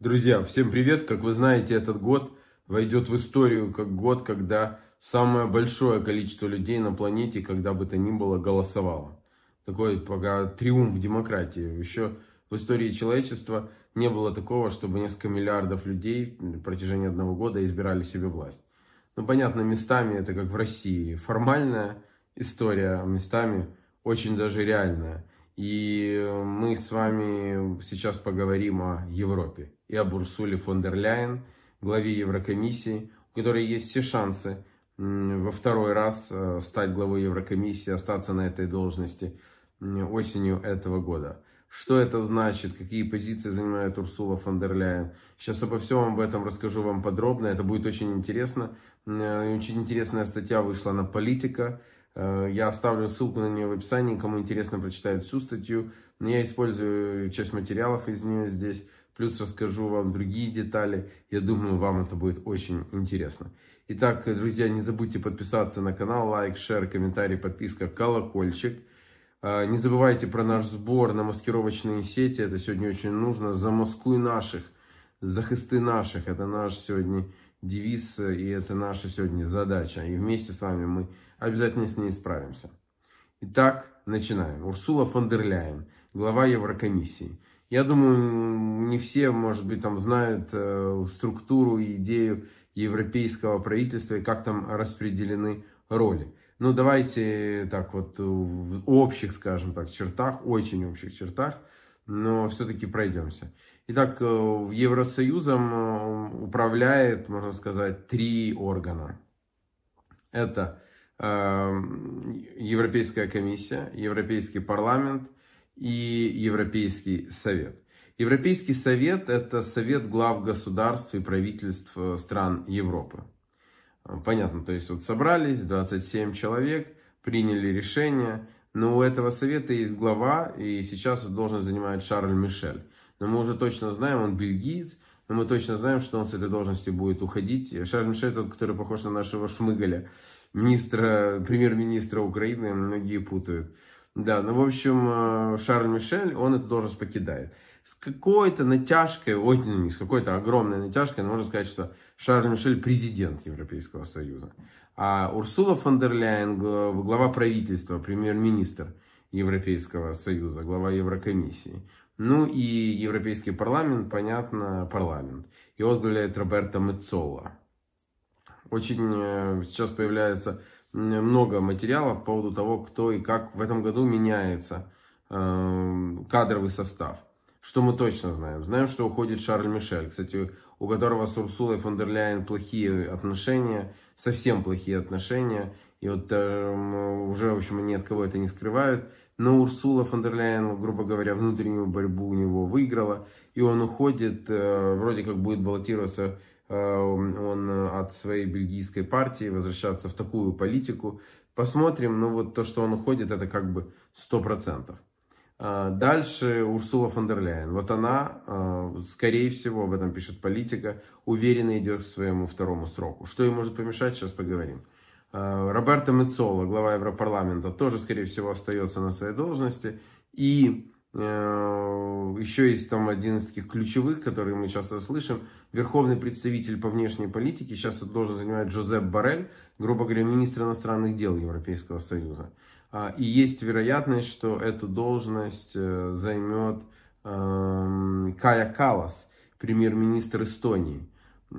Друзья, всем привет! Как вы знаете, этот год войдет в историю как год, когда самое большое количество людей на планете, когда бы то ни было, голосовало. Такой пока триумф демократии. Еще в истории человечества не было такого, чтобы несколько миллиардов людей на протяжении одного года избирали себе власть. Ну, понятно, местами это как в России формальная история, а местами очень даже реальная. И мы с вами сейчас поговорим о Европе и об Урсуле фон дер Ляйен, главе Еврокомиссии, у которой есть все шансы во второй раз э, стать главой Еврокомиссии, остаться на этой должности осенью этого года. Что это значит, какие позиции занимает Урсула фон дер Ляйен. Сейчас обо всем об этом расскажу вам подробно, это будет очень интересно. Э, очень интересная статья вышла на «Политика», Э, я оставлю ссылку на нее в описании, кому интересно прочитает всю статью. Я использую часть материалов из нее здесь, плюс расскажу вам другие детали. Я думаю, вам это будет очень интересно. Итак, друзья, не забудьте подписаться на канал, лайк, шер, комментарий, подписка, колокольчик. Э, не забывайте про наш сбор на маскировочные сети. Это сегодня очень нужно. За Москву наших, за хисты наших. Это наш сегодня девиз, и это наша сегодня задача. И вместе с вами мы обязательно с ней справимся. Итак, начинаем. Урсула фон дер Ляйен, глава Еврокомиссии. Я думаю, не все, может быть, там знают э, структуру и идею европейского правительства и как там распределены роли. Ну, давайте так вот в общих, скажем так, чертах, очень общих чертах, но все-таки пройдемся. Итак, э, Евросоюзом э, управляет, можно сказать, три органа. Это э, Европейская комиссия, Европейский парламент и Европейский совет. Европейский совет – это совет глав государств и правительств стран Европы. Понятно, то есть вот собрались 27 человек, приняли решение, но у этого совета есть глава, и сейчас должен занимать Шарль Мишель но мы уже точно знаем, он бельгиец, но мы точно знаем, что он с этой должности будет уходить. Шарль Мишель, тот, который похож на нашего Шмыгаля, министра, премьер-министра Украины, многие путают. Да, ну, в общем, э, Шарль Мишель, он эту должность покидает. С какой-то натяжкой, ой, не с какой-то а огромной натяжкой, но можно сказать, что Шарль Мишель президент Европейского Союза. А Урсула фон дер Ляйен, глава правительства, премьер-министр Европейского Союза, глава Еврокомиссии. Ну и Европейский парламент, понятно, парламент. И возглавляет Роберто Мецола. Очень э, сейчас появляется много материалов по поводу того, кто и как в этом году меняется эм, кадровый состав. Что мы точно знаем? Знаем, что уходит Шарль Мишель, кстати, у которого с Урсулой фон дер Ляйен плохие отношения, совсем плохие отношения. И вот эм, уже, в общем, они от кого это не скрывают. Но Урсула фон дер Ляйен, грубо говоря, внутреннюю борьбу у него выиграла, и он уходит, э, вроде как будет баллотироваться э, он от своей бельгийской партии, возвращаться в такую политику. Посмотрим, но вот то, что он уходит, это как бы 100%. Э, дальше Урсула фон дер Ляйен. Вот она, скорее всего, об этом пишет политика, уверенно идет к своему второму сроку. Что ей может помешать, сейчас поговорим. Э, Роберто Мецола, глава Европарламента, тоже, скорее всего, остается на своей должности. И э, еще есть там один из таких ключевых, которые мы часто слышим. Верховный представитель по внешней политике сейчас это должен занимать Джозеп Барель, грубо говоря, министр иностранных дел Европейского Союза. А, и есть вероятность, что эту должность э, займет эм, Кая Калас, премьер-министр Эстонии.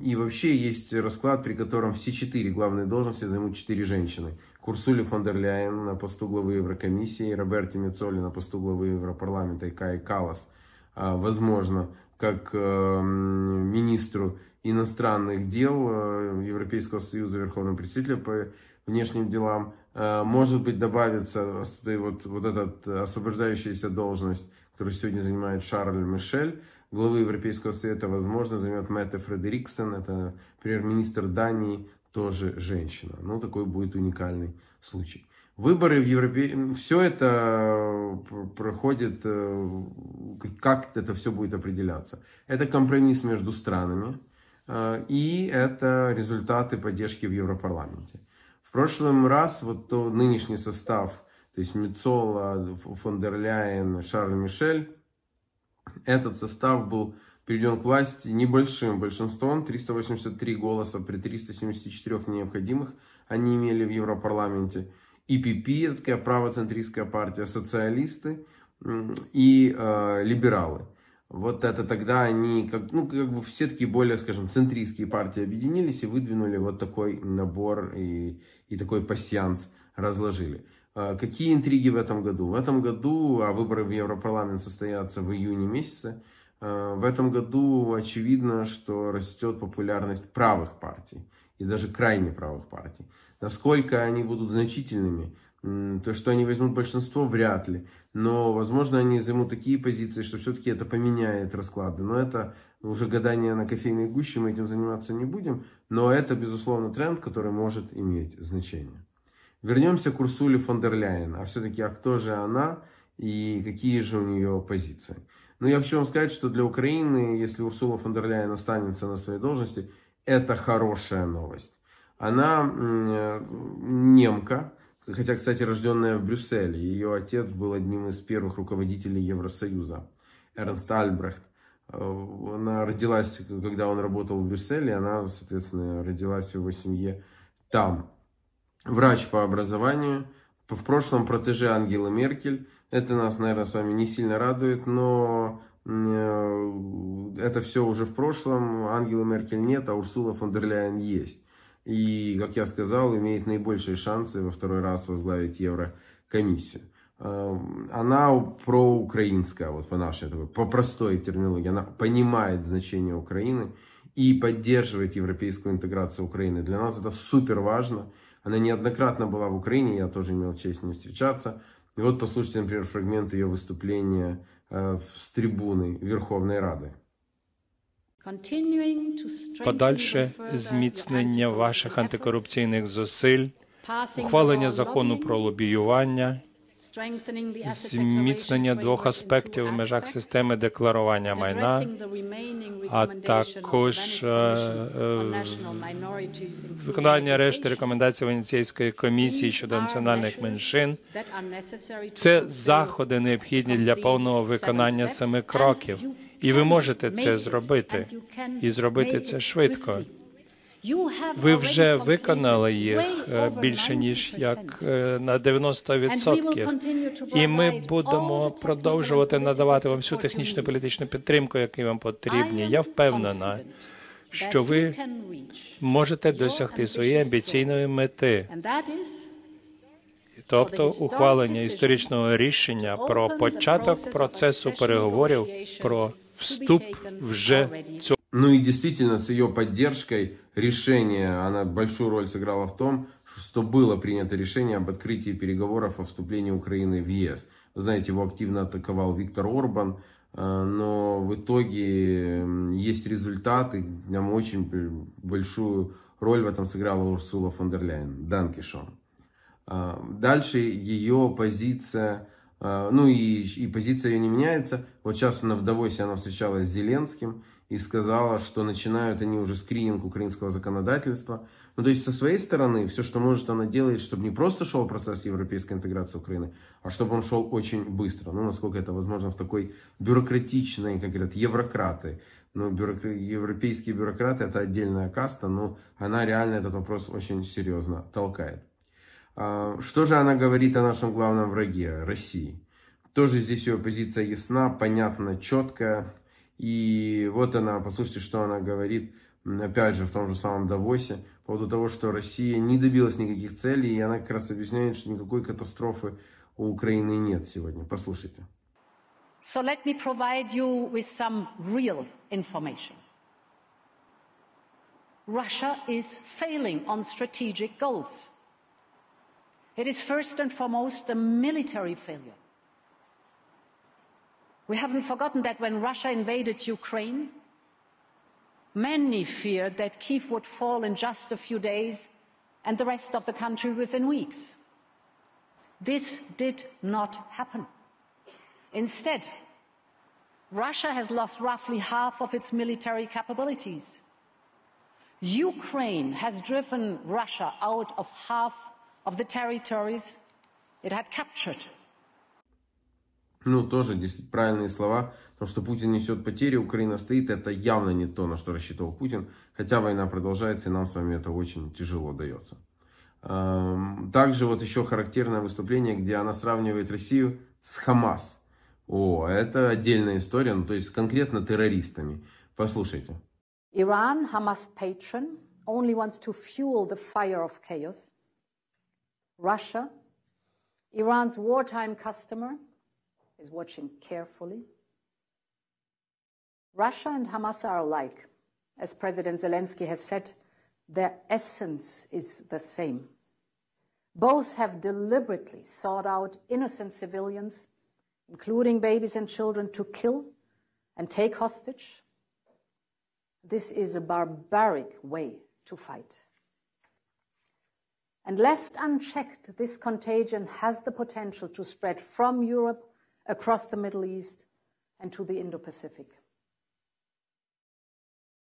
И вообще есть расклад, при котором все четыре главные должности займут четыре женщины. Курсули фон дер Ляйен на посту главы Еврокомиссии, Роберти Мецоли на посту главы Европарламента и Кай Калас, а, возможно, как эм, министру иностранных дел э, Европейского Союза, Верховного представителя по внешним делам. Э, может быть, добавится вот, вот эта освобождающаяся должность, которую сегодня занимает Шарль Мишель, главы Европейского Совета, возможно, займет Мэтта Фредериксон, это премьер-министр Дании, тоже женщина. Ну, такой будет уникальный случай. Выборы в Европе, все это э, проходит, э, как это все будет определяться. Это компромисс между странами э, и это результаты поддержки в Европарламенте. В прошлом раз вот то нынешний состав, то есть Мицола, фон дер Ляйен, Шарль Мишель, этот состав был приведен к власти небольшим большинством, 383 голоса при 374 необходимых они имели в Европарламенте. ИПП, такая правоцентристская партия, социалисты и э, либералы. Вот это тогда они, как, ну, как бы все такие более, скажем, центристские партии объединились и выдвинули вот такой набор и, и такой пассианс разложили. А какие интриги в этом году? В этом году, а выборы в Европарламент состоятся в июне месяце, э, в этом году очевидно, что растет популярность правых партий и даже крайне правых партий. Насколько они будут значительными, то, что они возьмут большинство, вряд ли. Но, возможно, они займут такие позиции, что все-таки это поменяет расклады. Но это уже гадание на кофейной гуще, мы этим заниматься не будем. Но это, безусловно, тренд, который может иметь значение. Вернемся к Урсуле фон дер Ляйен. А все-таки, а кто же она и какие же у нее позиции? Но ну, я хочу вам сказать, что для Украины, если Урсула фон дер Ляйен останется на своей должности, это хорошая новость. Она немка, хотя, кстати, рожденная в Брюсселе. Ее отец был одним из первых руководителей Евросоюза, Эрнст Альбрехт. Она родилась, когда он работал в Брюсселе, она, соответственно, родилась в его семье там врач по образованию, в прошлом протеже Ангела Меркель. Это нас, наверное, с вами не сильно радует, но э, это все уже в прошлом. Ангела Меркель нет, а Урсула фон дер Ляйен есть. И, как я сказал, имеет наибольшие шансы во второй раз возглавить Еврокомиссию. Э, она проукраинская, вот по нашей такой, по простой терминологии. Она понимает значение Украины и поддерживает европейскую интеграцию Украины. Для нас это супер важно. Она неоднократно была в Украине, я тоже имел честь с ней встречаться. И вот послушайте, например, фрагмент ее выступления э, с трибуны Верховной Рады. Подальше зміцнення ваших антикорупційних зусиль, ухвалення закону про лобіювання, зміцнення двох аспектів в межах системи декларування майна, а також е, е, виконання решти рекомендацій Венеційської комісії щодо національних меншин. Це заходи необхідні для повного виконання семи кроків, і ви можете це зробити і зробити це швидко. Ви вже виконали їх е, більше ніж як е, на 90%. І ми будемо продовжувати надавати вам всю технічну політичну підтримку, яку вам потрібні. Я впевнена. Що ви можете досягти своєї амбіційної мети, тобто ухвалення історичного рішення про початок процесу переговорів про вступ вже цього. Ну и действительно, с ее поддержкой решение, она большую роль сыграла в том, что было принято решение об открытии переговоров о вступлении Украины в ЕС. Вы знаете, его активно атаковал Виктор Орбан, э, но в итоге есть результаты, нам очень большую роль в этом сыграла Урсула фон дер Ляйен. Данкишон. Э, дальше ее позиция, э, ну и, и позиция ее не меняется. Вот сейчас на вдовой она встречалась с Зеленским, и сказала, что начинают они уже скрининг украинского законодательства. Ну, то есть, со своей стороны, все, что может, она делает, чтобы не просто шел процесс европейской интеграции Украины, а чтобы он шел очень быстро. Ну, насколько это возможно в такой бюрократичной, как говорят, еврократы. Ну, бюрокр... европейские бюрократы – это отдельная каста, но она реально этот вопрос очень серьезно толкает. А, что же она говорит о нашем главном враге – России? Тоже здесь ее позиция ясна, понятна, четкая. И вот она, послушайте, что она говорит, опять же, в том же самом Давосе, по поводу того, что Россия не добилась никаких целей, и она как раз объясняет, что никакой катастрофы у Украины нет сегодня. Послушайте. So let me provide you with some real information. Russia is failing on strategic goals. It is first and foremost a military failure. We haven't forgotten that when Russia invaded Ukraine, many feared that Kiev would fall in just a few days and the rest of the country within weeks. This did not happen. Instead, Russia has lost roughly half of its military capabilities. Ukraine has driven Russia out of half of the territories it had captured. Ну, тоже правильные слова. Потому что Путин несет потери, Украина стоит. Это явно не то, на что рассчитывал Путин. Хотя война продолжается, и нам с вами это очень тяжело дается. Эм, также вот еще характерное выступление, где она сравнивает Россию с Хамас. О, это отдельная история, ну, то есть конкретно террористами. Послушайте. Иран, Хамас patron, only wants to fuel the fire of chaos. Russia, Iran's wartime customer – is watching carefully. Russia and Hamas are alike. As President Zelensky has said, their essence is the same. Both have deliberately sought out innocent civilians, including babies and children, to kill and take hostage. This is a barbaric way to fight. And left unchecked, this contagion has the potential to spread from Europe across the Middle East and to the Indo-Pacific.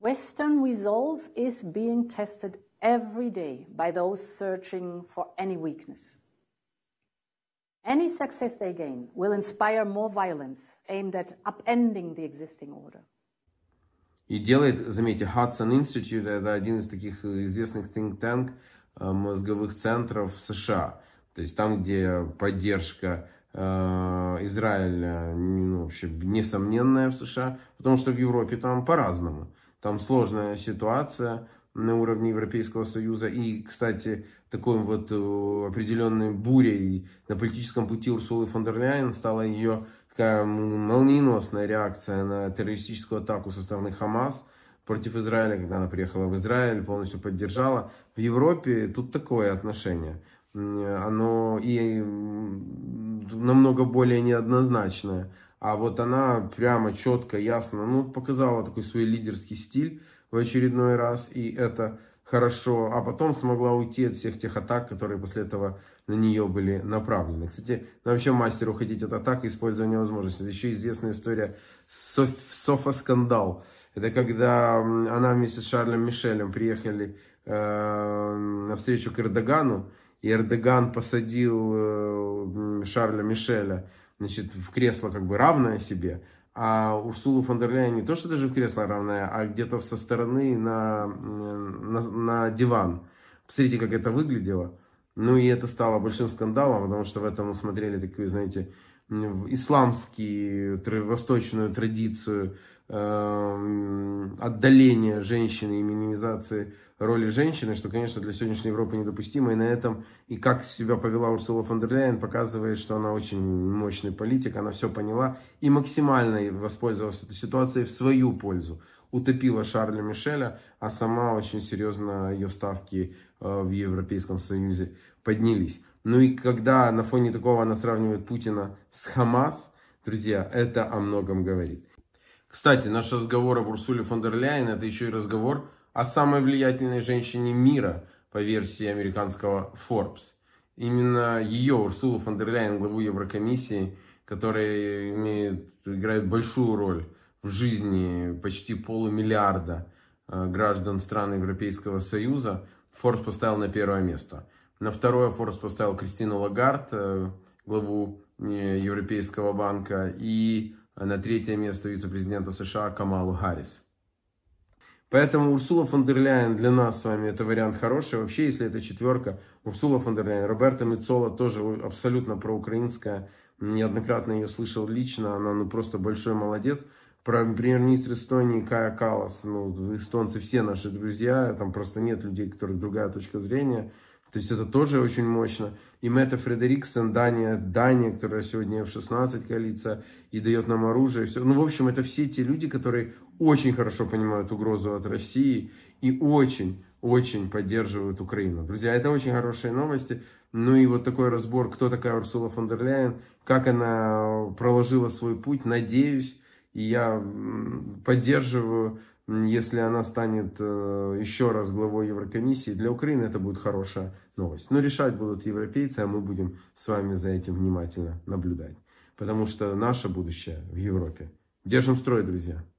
Western resolve is being tested every day by those searching for any weakness. Any success they gain will inspire more violence aimed at upending the existing order. И делает, заметьте, Hudson Institute, это один из таких э, известных think tank э, мозговых центров США. То есть там, где поддержка Э, Израиль, э, ну, вообще общем, несомненная в США, потому что в Европе там по-разному. Там сложная ситуация на уровне Европейского Союза. И, кстати, такой вот э, определенной бурей на политическом пути Урсулы фон дер Ляйен стала ее такая молниеносная реакция на террористическую атаку со стороны Хамас против Израиля, когда она приехала в Израиль, полностью поддержала. В Европе тут такое отношение – оно и намного более неоднозначное. А вот она прямо четко, ясно, ну, показала такой свой лидерский стиль в очередной раз, и это хорошо. А потом смогла уйти от всех тех атак, которые после этого на нее были направлены. Кстати, ну, вообще мастер уходить от атак и использования возможностей. Это еще известная история Софа-скандал. Это когда она вместе с Шарлем Мишелем приехали э, на встречу к Эрдогану, и Эрдоган посадил э, Шарля Мишеля значит, в кресло как бы равное себе, а Урсулу фон дер Ляйен не то, что даже в кресло равное, а где-то со стороны на, на, на диван. Посмотрите, как это выглядело. Ну и это стало большим скандалом, потому что в этом смотрели такую, знаете, исламские, восточную традицию э, отдаления женщины и минимизации роли женщины, что, конечно, для сегодняшней Европы недопустимо. И на этом, и как себя повела Урсула фон дер Ляйен, показывает, что она очень мощный политик, она все поняла и максимально воспользовалась этой ситуацией в свою пользу. Утопила Шарля Мишеля, а сама очень серьезно ее ставки э, в Европейском Союзе поднялись. Ну и когда на фоне такого она сравнивает Путина с Хамас, друзья, это о многом говорит. Кстати, наш разговор об Урсуле фон дер Ляйен, это еще и разговор о самой влиятельной женщине мира по версии американского Forbes. Именно ее, Урсула фон дер Ляйен, главу Еврокомиссии, которая имеет, играет большую роль в жизни почти полумиллиарда э, граждан стран Европейского Союза, Форс поставил на первое место. На второе Форс поставил Кристину Лагард, э, главу э, Европейского банка, и на третье место вице-президента США Камалу Харрис. Поэтому Урсула фон дер Ляйен для нас с вами это вариант хороший. Вообще, если это четверка, Урсула фон дер Ляйен, Роберта Мицола тоже абсолютно проукраинская. Неоднократно ее слышал лично, она ну просто большой молодец. Про премьер-министр Эстонии Кая Калас, ну эстонцы все наши друзья, там просто нет людей, у которых другая точка зрения. То есть это тоже очень мощно. И Мэтта Фредериксон, Дания, Дания, которая сегодня в 16 коалиция и дает нам оружие. Все. Ну, в общем, это все те люди, которые очень хорошо понимают угрозу от России и очень, очень поддерживают Украину. Друзья, это очень хорошие новости. Ну и вот такой разбор, кто такая Урсула фон дер Ляйен, как она проложила свой путь, надеюсь, и я поддерживаю если она станет э, еще раз главой Еврокомиссии, для Украины это будет хорошая новость. Но решать будут европейцы, а мы будем с вами за этим внимательно наблюдать. Потому что наше будущее в Европе. Держим строй, друзья.